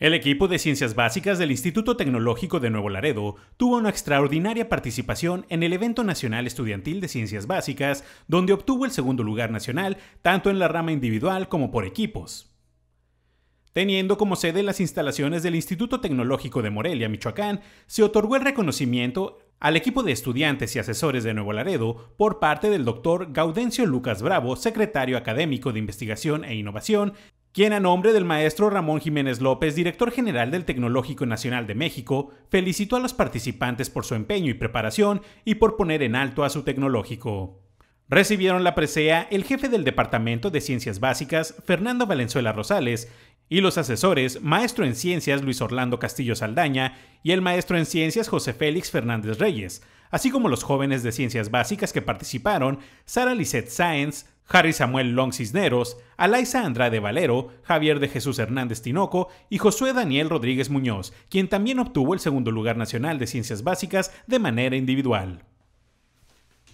El equipo de ciencias básicas del Instituto Tecnológico de Nuevo Laredo tuvo una extraordinaria participación en el evento nacional estudiantil de ciencias básicas, donde obtuvo el segundo lugar nacional tanto en la rama individual como por equipos. Teniendo como sede las instalaciones del Instituto Tecnológico de Morelia, Michoacán, se otorgó el reconocimiento al equipo de estudiantes y asesores de Nuevo Laredo por parte del doctor Gaudencio Lucas Bravo, secretario académico de Investigación e Innovación, quien a nombre del maestro Ramón Jiménez López, director general del Tecnológico Nacional de México, felicitó a los participantes por su empeño y preparación y por poner en alto a su tecnológico. Recibieron la presea el jefe del Departamento de Ciencias Básicas, Fernando Valenzuela Rosales, y los asesores, maestro en ciencias Luis Orlando Castillo Saldaña y el maestro en ciencias José Félix Fernández Reyes, así como los jóvenes de ciencias básicas que participaron, Sara Lisette Sáenz, Harry Samuel Long Cisneros, Alaisa Andrade Valero, Javier de Jesús Hernández Tinoco y Josué Daniel Rodríguez Muñoz, quien también obtuvo el segundo lugar nacional de Ciencias Básicas de manera individual.